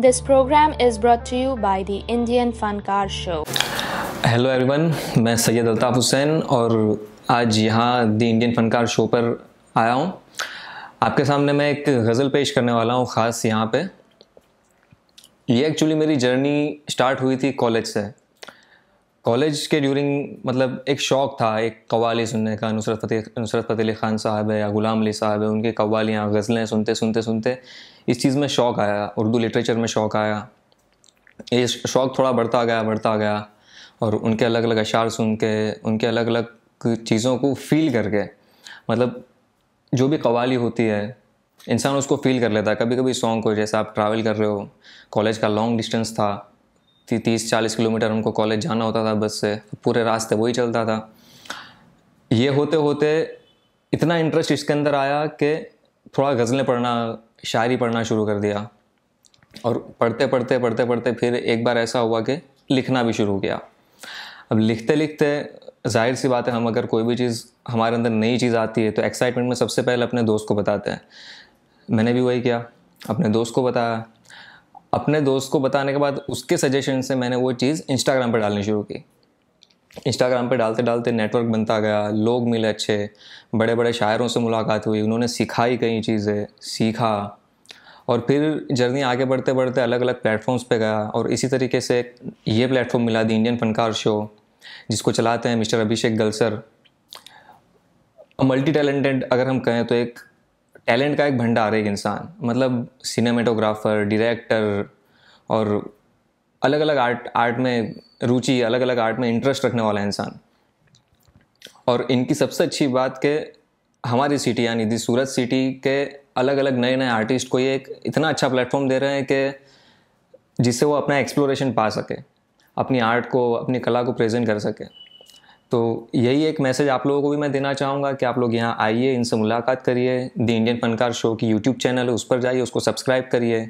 This program is brought to you by the Indian Funkar Show. Hello everyone मैं सैयद अल्ताफ़ हुसैन और आज यहाँ the Indian Funkar show पर आया हूँ आपके सामने मैं एक गज़ल पेश करने वाला हूँ ख़ास यहाँ पे ये एक्चुअली मेरी जर्नी स्टार्ट हुई थी कॉलेज से कॉलेज के ड्यूरिंग मतलब एक शौक़ था एक कवाली सुनने का नुसरत फतेह नुसरत फतेह अली ख़ान साहब है या ग़ुलाम अली साहब है उनकी कवालियाँ गज़लें सुनते सुनते सुनते इस चीज़ में शौक़ आया उर्दू लिटरेचर में शौक़ आया ये शौक़ थोड़ा बढ़ता गया बढ़ता गया और उनके अलग अलग अशार सुन के उनके अलग अलग चीज़ों को फील करके मतलब जो भी कवाली होती है इंसान उसको फील कर लेता है कभी कभी सॉन्ग को जैसे आप ट्रैवल कर रहे हो कॉलेज का लॉन्ग डिस्टेंस था तीस चालीस किलोमीटर उनको कॉलेज जाना होता था बस से पूरे रास्ते वही चलता था ये होते होते इतना इंटरेस्ट इसके अंदर आया कि थोड़ा गज़लें पढ़ना शायरी पढ़ना शुरू कर दिया और पढ़ते पढ़ते पढ़ते पढ़ते फिर एक बार ऐसा हुआ कि लिखना भी शुरू किया अब लिखते लिखते जाहिर सी बात है हम अगर कोई भी चीज़ हमारे अंदर नई चीज़ आती है तो एक्साइटमेंट में सबसे पहले अपने दोस्त को बताते हैं मैंने भी वही किया अपने दोस्त को बताया अपने दोस्त को बताने के बाद उसके सजेशन से मैंने वो चीज़ इंस्टाग्राम पर डालनी शुरू की इंस्टाग्राम पे डालते डालते नेटवर्क बनता गया लोग मिले अच्छे बड़े बड़े शायरों से मुलाकात हुई उन्होंने सिखाई कई चीज़ें सीखा और फिर जर्नी आगे बढ़ते बढ़ते अलग अलग प्लेटफॉर्म्स पे गया और इसी तरीके से ये प्लेटफॉर्म मिला दी इंडियन फनकार शो जिसको चलाते हैं mister Abhishek Galsar multi talented अगर हम कहें तो एक टैलेंट का एक भंडार है एक इंसान मतलब सिनेमेटोग्राफर डायरेक्टर और अलग अलग आर्ट आर्ट में रुचि अलग अलग आर्ट में इंटरेस्ट रखने वाला इंसान और इनकी सबसे अच्छी बात के हमारी सिटी यानी दी सूरत सिटी के अलग अलग नए नए आर्टिस्ट को ये एक इतना अच्छा प्लेटफॉर्म दे रहे हैं कि जिससे वो अपना एक्सप्लोरेशन पा सके अपनी आर्ट को अपनी कला को प्रेजेंट कर सके तो यही एक मैसेज आप लोगों को भी मैं देना चाहूँगा कि आप लोग यहाँ आइए इनसे मुलाकात करिए द इंडियन फनकार शो की यूट्यूब चैनल है उस पर जाइए उसको सब्सक्राइब करिए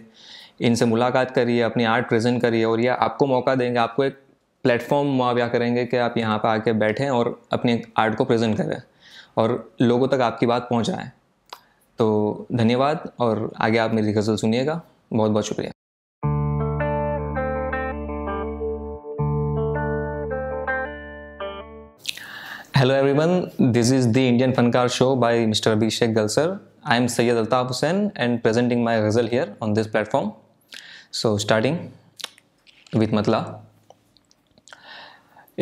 इनसे मुलाकात करिए अपनी आर्ट प्रेजेंट करिए और ये आपको मौका देंगे आपको एक प्लेटफॉर्म मुहैया करेंगे कि आप यहाँ पर आके बैठें और अपने आर्ट को प्रेजेंट करें और लोगों तक आपकी बात पहुँचाएँ तो धन्यवाद और आगे आप मेरी गज़ल सुनिएगा बहुत बहुत शुक्रिया hello everyone this is the Indian Funkar show by mister Abhishek Galsar I am Syed Altaf Hussain and presenting my ghazal here on this platform so starting with matla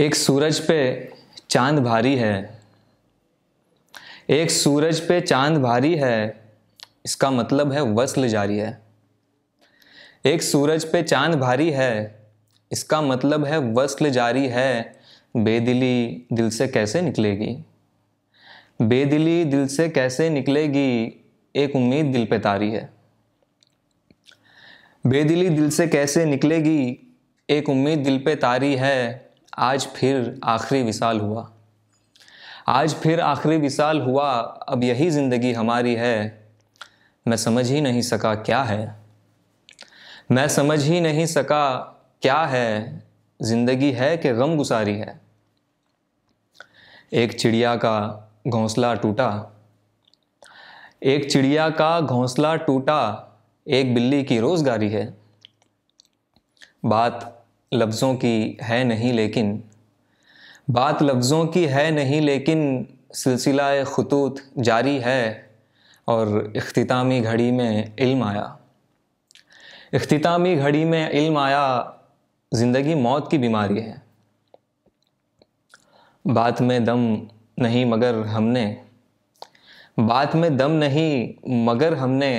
एक सूरज पे चांद भारी है एक सूरज पे चांद भारी है इसका मतलब है वसल जारी है एक सूरज पे चांद भारी है इसका मतलब है वसल जारी है बेदिली दिल से कैसे निकलेगी बेदिली दिल से कैसे निकलेगी एक उम्मीद दिल पे तारी है बेदिली दिल से कैसे निकलेगी एक उम्मीद दिल पे तारी है आज फिर आखिरी विशाल हुआ आज फिर आखिरी विशाल हुआ अब यही ज़िंदगी हमारी है मैं समझ ही नहीं सका क्या है मैं समझ ही नहीं सका क्या है ज़िंदगी है कि गम गुसारी है एक चिड़िया का घोंसला टूटा एक चिड़िया का घोंसला टूटा एक बिल्ली की रोज़गारी है बात लफ्ज़ों की है नहीं लेकिन बात लफ्ज़ों की है नहीं लेकिन सिलसिला खतूत जारी है और अख्तामी घड़ी में इल्म आया अख्तामी घड़ी में इल्म आया ज़िंदगी मौत की बीमारी है बात में दम नहीं मगर हमने बात में दम नहीं मगर हमने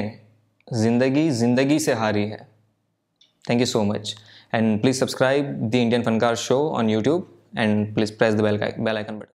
ज़िंदगी ज़िंदगी से हारी है thank you so much and please subscribe the Indian Funkar show on YouTube and please press the bell bell icon button